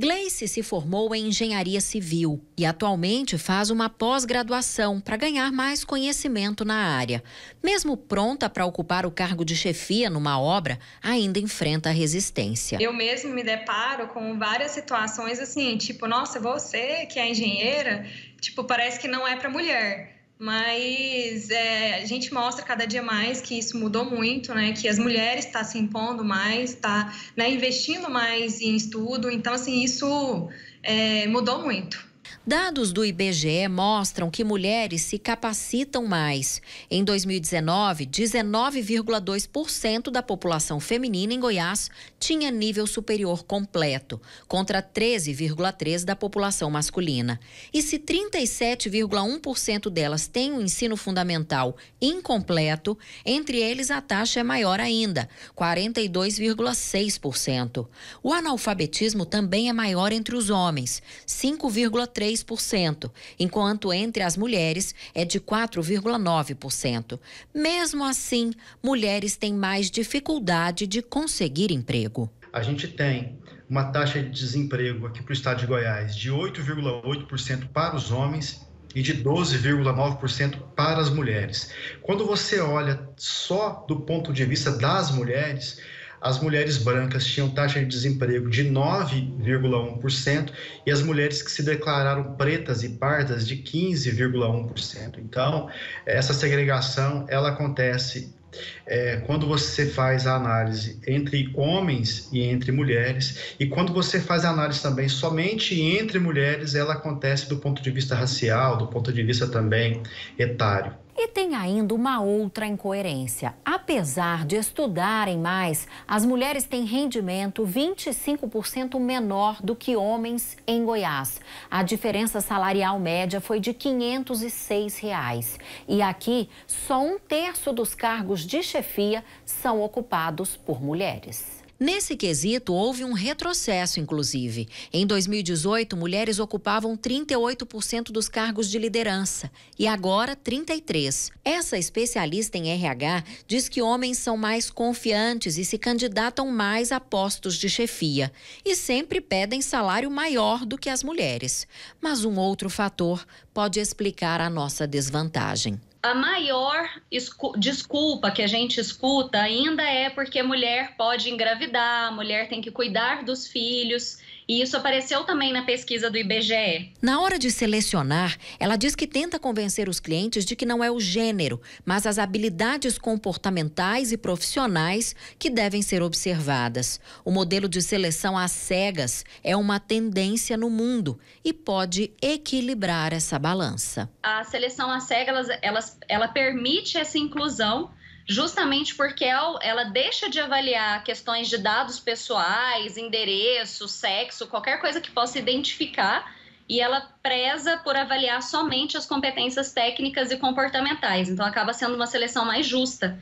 Gleice se formou em engenharia civil e atualmente faz uma pós-graduação para ganhar mais conhecimento na área. Mesmo pronta para ocupar o cargo de chefia numa obra, ainda enfrenta resistência. Eu mesmo me deparo com várias situações assim, tipo, nossa, você que é engenheira, tipo, parece que não é para mulher mas é, a gente mostra cada dia mais que isso mudou muito, né? Que as mulheres estão tá se impondo mais, está né, investindo mais em estudo. Então, assim, isso é, mudou muito. Dados do IBGE mostram que mulheres se capacitam mais. Em 2019, 19,2% da população feminina em Goiás tinha nível superior completo, contra 13,3% da população masculina. E se 37,1% delas têm o um ensino fundamental incompleto, entre eles a taxa é maior ainda, 42,6%. O analfabetismo também é maior entre os homens, 5,3% enquanto entre as mulheres é de 4,9%. Mesmo assim, mulheres têm mais dificuldade de conseguir emprego. A gente tem uma taxa de desemprego aqui para o estado de Goiás de 8,8% para os homens e de 12,9% para as mulheres. Quando você olha só do ponto de vista das mulheres, as mulheres brancas tinham taxa de desemprego de 9,1% e as mulheres que se declararam pretas e pardas de 15,1%. Então, essa segregação ela acontece é, quando você faz a análise entre homens e entre mulheres, e quando você faz a análise também somente entre mulheres, ela acontece do ponto de vista racial, do ponto de vista também etário. E tem ainda uma outra incoerência. Apesar de estudarem mais, as mulheres têm rendimento 25% menor do que homens em Goiás. A diferença salarial média foi de R$ 506. Reais. E aqui, só um terço dos cargos de chefia são ocupados por mulheres. Nesse quesito, houve um retrocesso, inclusive. Em 2018, mulheres ocupavam 38% dos cargos de liderança e agora 33%. Essa especialista em RH diz que homens são mais confiantes e se candidatam mais a postos de chefia e sempre pedem salário maior do que as mulheres. Mas um outro fator pode explicar a nossa desvantagem a maior desculpa que a gente escuta ainda é porque a mulher pode engravidar, a mulher tem que cuidar dos filhos. E isso apareceu também na pesquisa do IBGE. Na hora de selecionar, ela diz que tenta convencer os clientes de que não é o gênero, mas as habilidades comportamentais e profissionais que devem ser observadas. O modelo de seleção às cegas é uma tendência no mundo e pode equilibrar essa balança. A seleção às cegas, ela, ela, ela permite essa inclusão justamente porque ela deixa de avaliar questões de dados pessoais, endereço, sexo, qualquer coisa que possa identificar, e ela preza por avaliar somente as competências técnicas e comportamentais. Então, acaba sendo uma seleção mais justa